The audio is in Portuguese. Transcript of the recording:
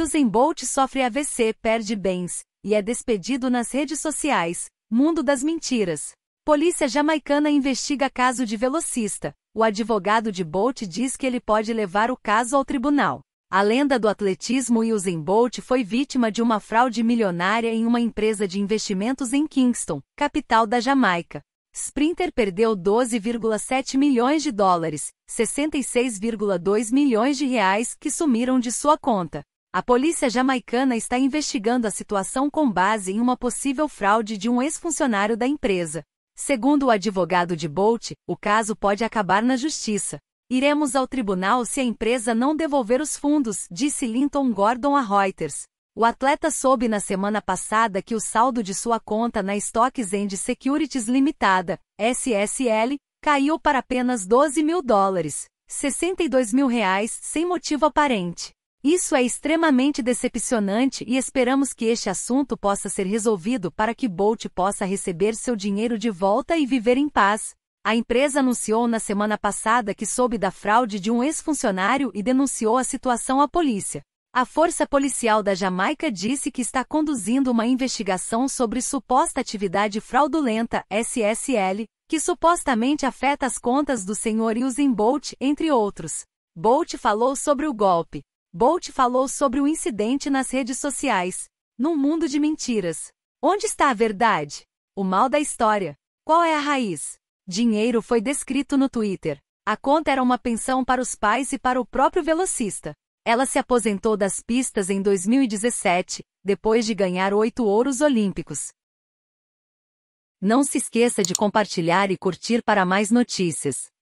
Usain Bolt sofre AVC, perde bens e é despedido nas redes sociais. Mundo das mentiras. Polícia jamaicana investiga caso de velocista. O advogado de Bolt diz que ele pode levar o caso ao tribunal. A lenda do atletismo Usain Bolt foi vítima de uma fraude milionária em uma empresa de investimentos em Kingston, capital da Jamaica. Sprinter perdeu 12,7 milhões de dólares, 66,2 milhões de reais que sumiram de sua conta. A polícia jamaicana está investigando a situação com base em uma possível fraude de um ex-funcionário da empresa. Segundo o advogado de Bolt, o caso pode acabar na justiça. Iremos ao tribunal se a empresa não devolver os fundos, disse Linton Gordon a Reuters. O atleta soube na semana passada que o saldo de sua conta na Stocks End Securities Limitada, SSL, caiu para apenas 12 mil dólares, 62 mil reais, sem motivo aparente. Isso é extremamente decepcionante e esperamos que este assunto possa ser resolvido para que Bolt possa receber seu dinheiro de volta e viver em paz. A empresa anunciou na semana passada que soube da fraude de um ex-funcionário e denunciou a situação à polícia. A força policial da Jamaica disse que está conduzindo uma investigação sobre suposta atividade fraudulenta SSL, que supostamente afeta as contas do Sr. Usain Bolt, entre outros. Bolt falou sobre o golpe. Bolt falou sobre o incidente nas redes sociais. Num mundo de mentiras. Onde está a verdade? O mal da história. Qual é a raiz? Dinheiro foi descrito no Twitter. A conta era uma pensão para os pais e para o próprio velocista. Ela se aposentou das pistas em 2017, depois de ganhar oito ouros olímpicos. Não se esqueça de compartilhar e curtir para mais notícias.